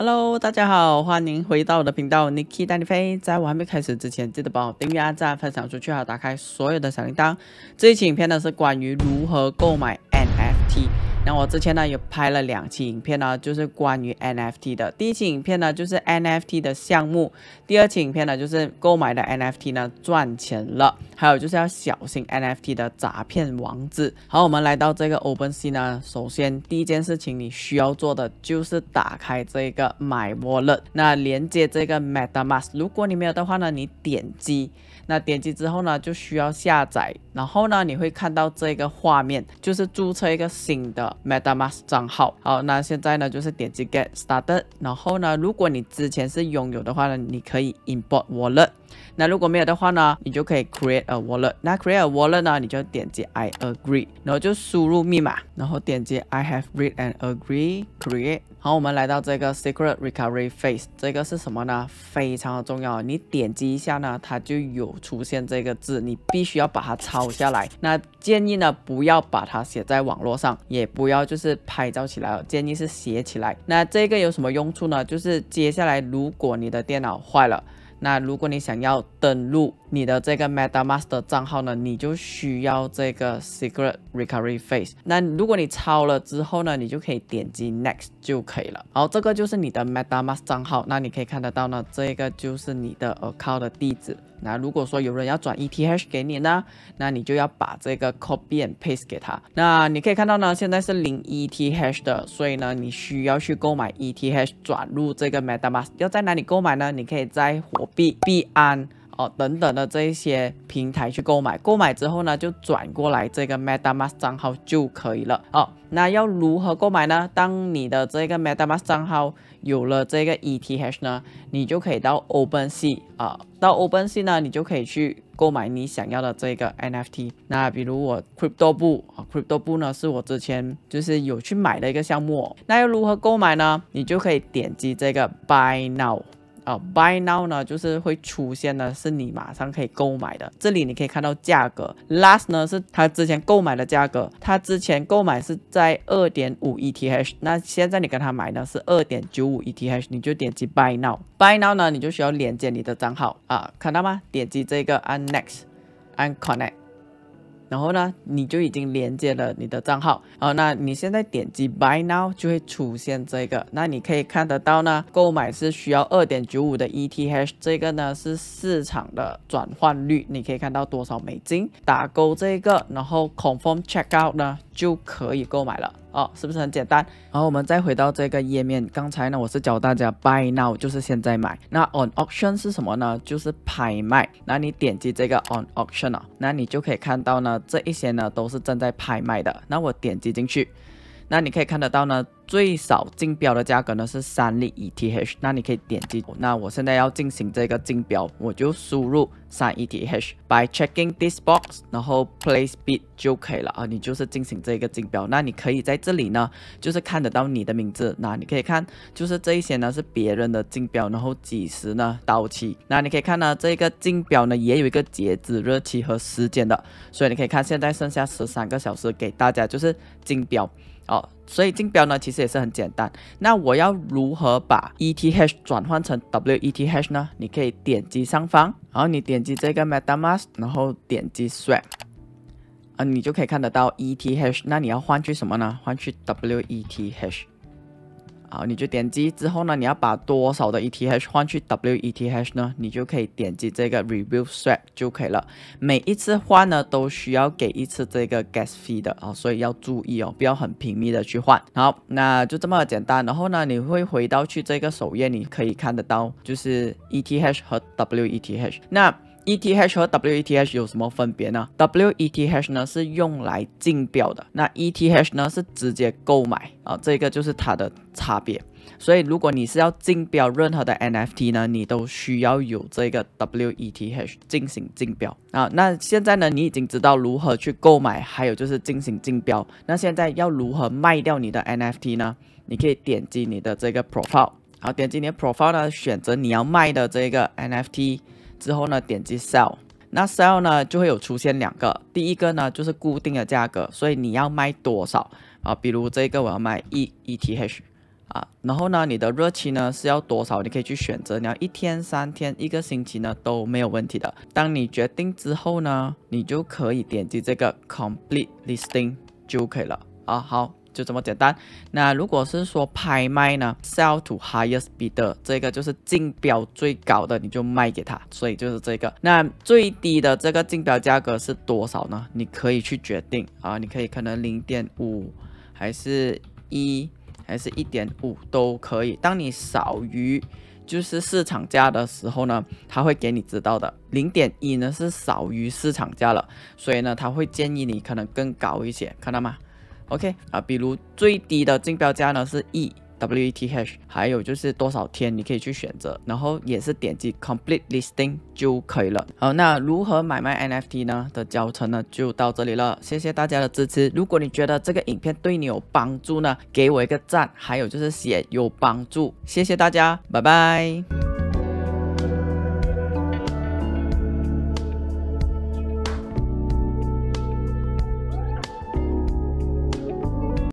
Hello，大家好，欢迎回到我的频道，Niki 带你飞。在我还没开始之前，记得帮我订阅、点赞、分享出去哈，打开所有的小铃铛。这一期影片呢是关于如何购买 NFT。那我之前呢有拍了两期影片呢，就是关于 NFT 的。第一期影片呢就是 NFT 的项目，第二期影片呢就是购买的 NFT 呢赚钱了，还有就是要小心 NFT 的诈骗网址。好，我们来到这个 OpenSea 呢，首先第一件事情你需要做的就是打开这个 My Wallet，那连接这个 MetaMask。如果你没有的话呢，你点击。那点击之后呢，就需要下载，然后呢，你会看到这个画面，就是注册一个新的 MetaMask 账号。好，那现在呢，就是点击 Get Started，然后呢，如果你之前是拥有的话呢，你可以 Import Wallet。那如果没有的话呢，你就可以 Create a Wallet。那 Create a Wallet 呢，你就点击 I Agree，然后就输入密码，然后点击 I Have Read and Agree Create。好，我们来到这个 Secret Recovery p h a s e 这个是什么呢？非常的重要，你点击一下呢，它就有。出现这个字，你必须要把它抄下来。那建议呢，不要把它写在网络上，也不要就是拍照起来建议是写起来。那这个有什么用处呢？就是接下来如果你的电脑坏了，那如果你想要登录。你的这个 MetaMask 账号呢，你就需要这个 Secret Recovery p h a s e 那如果你抄了之后呢，你就可以点击 Next 就可以了。然后这个就是你的 MetaMask 账号，那你可以看得到呢，这个就是你的 Account 的地址。那如果说有人要转 ETH 给你呢，那你就要把这个 Copy and Paste 给他。那你可以看到呢，现在是零 ETH 的，所以呢，你需要去购买 ETH 转入这个 MetaMask。要在哪里购买呢？你可以在火币币安。哦，等等的这一些平台去购买，购买之后呢，就转过来这个 m e t a m a s k 账号就可以了。哦，那要如何购买呢？当你的这个 m e t a m a s k 账号有了这个 ETH 呢，你就可以到 OpenSea 啊，到 OpenSea 呢，你就可以去购买你想要的这个 NFT。那比如我 Crypto 不，Crypto k 呢，是我之前就是有去买的一个项目。那要如何购买呢？你就可以点击这个 Buy Now。啊，Buy now 呢，就是会出现的是你马上可以购买的。这里你可以看到价格，Last 呢是他之前购买的价格，他之前购买是在二点五 ETH，那现在你跟他买呢是二点九五 ETH，你就点击 Buy now。Buy now 呢，你就需要连接你的账号啊，看到吗？点击这个按 Next，按 Connect。然后呢，你就已经连接了你的账号。好，那你现在点击 Buy Now 就会出现这个。那你可以看得到呢，购买是需要二点九五的 ETH，这个呢是市场的转换率，你可以看到多少美金打勾这个，然后 Confirm Checkout 呢？就可以购买了哦，是不是很简单？然后我们再回到这个页面，刚才呢我是教大家 buy now 就是现在买，那 on auction 是什么呢？就是拍卖。那你点击这个 on auction 啊，那你就可以看到呢，这一些呢都是正在拍卖的。那我点击进去。那你可以看得到呢，最少竞标的价格呢是三 ETH。那你可以点击，那我现在要进行这个竞标，我就输入三 ETH，by checking this box，然后 place bid 就可以了啊。你就是进行这个竞标。那你可以在这里呢，就是看得到你的名字。那你可以看，就是这一些呢是别人的竞标，然后几时呢到期？那你可以看呢，这个竞标呢也有一个截止日期和时间的，所以你可以看，现在剩下十三个小时，给大家就是竞标。哦，所以竞标呢，其实也是很简单。那我要如何把 ETH 转换成 WETH 呢？你可以点击上方，然后你点击这个 MetaMask，然后点击 Swap，啊，你就可以看得到 ETH。那你要换取什么呢？换去 WETH。好，你就点击之后呢，你要把多少的 ETH 换去 WETH 呢？你就可以点击这个 Review Swap 就可以了。每一次换呢，都需要给一次这个 Gas Fee 的啊，所以要注意哦，不要很频密的去换。好，那就这么简单。然后呢，你会回到去这个首页，你可以看得到就是 ETH 和 WETH。那 ETH 和 WETH 有什么分别呢？WETH 呢是用来竞标的，那 ETH 呢是直接购买啊，这个就是它的差别。所以如果你是要竞标任何的 NFT 呢，你都需要有这个 WETH 进行竞标啊。那现在呢，你已经知道如何去购买，还有就是进行竞标。那现在要如何卖掉你的 NFT 呢？你可以点击你的这个 Profile，好，点击你的 Profile 呢，选择你要卖的这个 NFT。之后呢，点击 Sell，那 Sell 呢就会有出现两个，第一个呢就是固定的价格，所以你要卖多少啊？比如这个我要卖一一 ETH，啊，然后呢你的热期呢是要多少？你可以去选择，你要一天、三天、一个星期呢都没有问题的。当你决定之后呢，你就可以点击这个 Complete Listing 就 OK 了啊，好。就这么简单。那如果是说拍卖呢，sell to highest bidder，这个就是竞标最高的，你就卖给他。所以就是这个。那最低的这个竞标价格是多少呢？你可以去决定啊，你可以可能零点五，还是一，还是一点五都可以。当你少于就是市场价的时候呢，他会给你知道的。零点一呢是少于市场价了，所以呢他会建议你可能更高一些，看到吗？OK 啊，比如最低的竞标价呢是 EWT h h 还有就是多少天你可以去选择，然后也是点击 Complete Listing 就可以了。好，那如何买卖 NFT 呢的教程呢就到这里了，谢谢大家的支持。如果你觉得这个影片对你有帮助呢，给我一个赞，还有就是写有帮助，谢谢大家，拜拜。